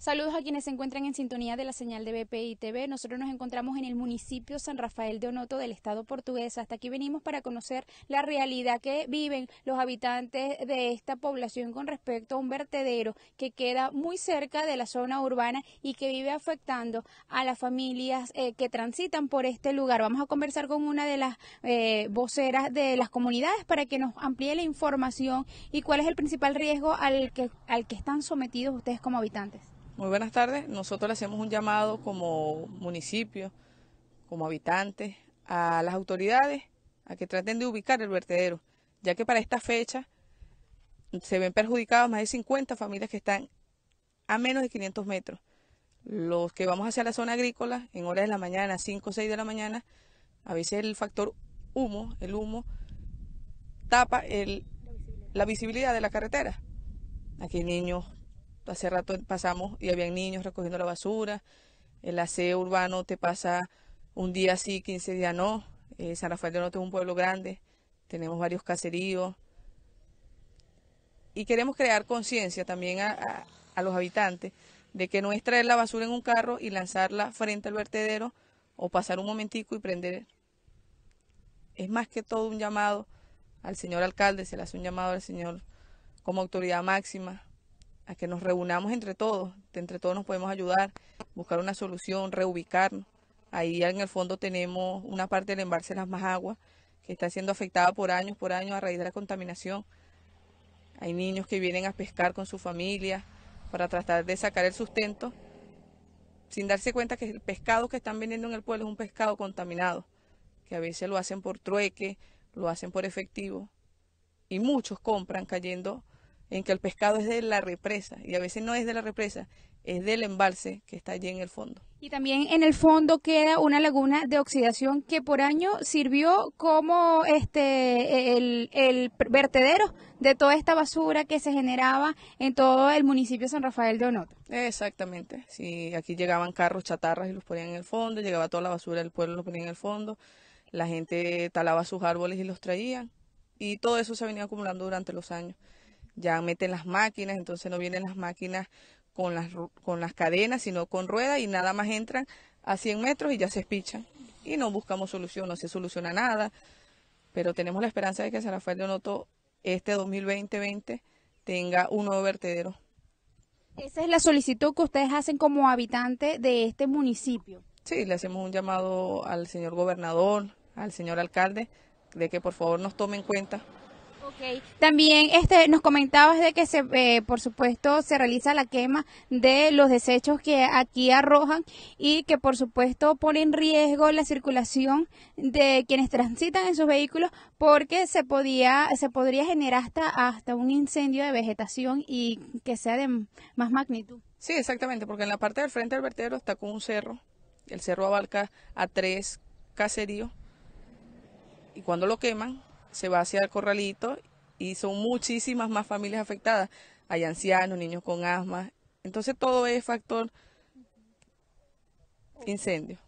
Saludos a quienes se encuentran en sintonía de la señal de BPI TV. Nosotros nos encontramos en el municipio San Rafael de Onoto del estado portugués. Hasta aquí venimos para conocer la realidad que viven los habitantes de esta población con respecto a un vertedero que queda muy cerca de la zona urbana y que vive afectando a las familias eh, que transitan por este lugar. Vamos a conversar con una de las eh, voceras de las comunidades para que nos amplíe la información y cuál es el principal riesgo que, al que están sometidos ustedes como habitantes. Muy buenas tardes. Nosotros le hacemos un llamado como municipio, como habitantes, a las autoridades a que traten de ubicar el vertedero, ya que para esta fecha se ven perjudicadas más de 50 familias que están a menos de 500 metros. Los que vamos hacia la zona agrícola en horas de la mañana, 5 o 6 de la mañana, a veces el factor humo, el humo, tapa la visibilidad de la carretera. Aquí hay niños hace rato pasamos y habían niños recogiendo la basura, el aseo urbano te pasa un día sí, 15 días no, eh, San Rafael de Norte es un pueblo grande, tenemos varios caseríos y queremos crear conciencia también a, a los habitantes de que no es traer la basura en un carro y lanzarla frente al vertedero o pasar un momentico y prender. Es más que todo un llamado al señor alcalde, se le hace un llamado al señor como autoridad máxima, a que nos reunamos entre todos, entre todos nos podemos ayudar, buscar una solución, reubicarnos. Ahí en el fondo tenemos una parte del embalse de las más aguas que está siendo afectada por años por años a raíz de la contaminación. Hay niños que vienen a pescar con su familia para tratar de sacar el sustento sin darse cuenta que el pescado que están vendiendo en el pueblo es un pescado contaminado, que a veces lo hacen por trueque, lo hacen por efectivo y muchos compran cayendo en que el pescado es de la represa y a veces no es de la represa, es del embalse que está allí en el fondo. Y también en el fondo queda una laguna de oxidación que por año sirvió como este el, vertedero de toda esta basura que se generaba en todo el municipio de San Rafael de Onota. Exactamente, si aquí llegaban carros, chatarras y los ponían en el fondo, llegaba toda la basura del pueblo, los ponían en el fondo, la gente talaba sus árboles y los traían y todo eso se venía acumulando durante los años ya meten las máquinas, entonces no vienen las máquinas con las, con las cadenas, sino con ruedas y nada más entran a 100 metros y ya se espichan. Y no buscamos solución, no se soluciona nada, pero tenemos la esperanza de que San Rafael de Onoto este 2020 tenga un nuevo vertedero. Esa es la solicitud que ustedes hacen como habitantes de este municipio. Sí, le hacemos un llamado al señor gobernador, al señor alcalde, de que por favor nos tome en cuenta también este, nos comentabas de que, se, eh, por supuesto, se realiza la quema de los desechos que aquí arrojan y que, por supuesto, pone en riesgo la circulación de quienes transitan en sus vehículos porque se, podía, se podría generar hasta, hasta un incendio de vegetación y que sea de más magnitud. Sí, exactamente, porque en la parte del frente del vertedero está con un cerro. El cerro abarca a tres caseríos y cuando lo queman se va hacia el corralito y son muchísimas más familias afectadas. Hay ancianos, niños con asma. Entonces todo es factor incendio.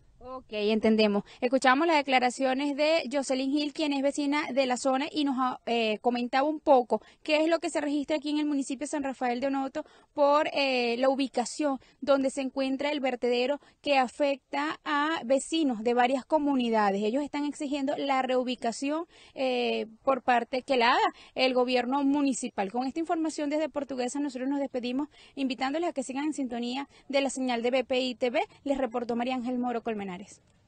Ok, entendemos. Escuchamos las declaraciones de Jocelyn Gil, quien es vecina de la zona y nos eh, comentaba un poco qué es lo que se registra aquí en el municipio de San Rafael de Onoto por eh, la ubicación donde se encuentra el vertedero que afecta a vecinos de varias comunidades. Ellos están exigiendo la reubicación eh, por parte que la haga el gobierno municipal. Con esta información desde Portuguesa nosotros nos despedimos invitándoles a que sigan en sintonía de la señal de BPI TV. Les reportó María Ángel Moro Colmenares. guys.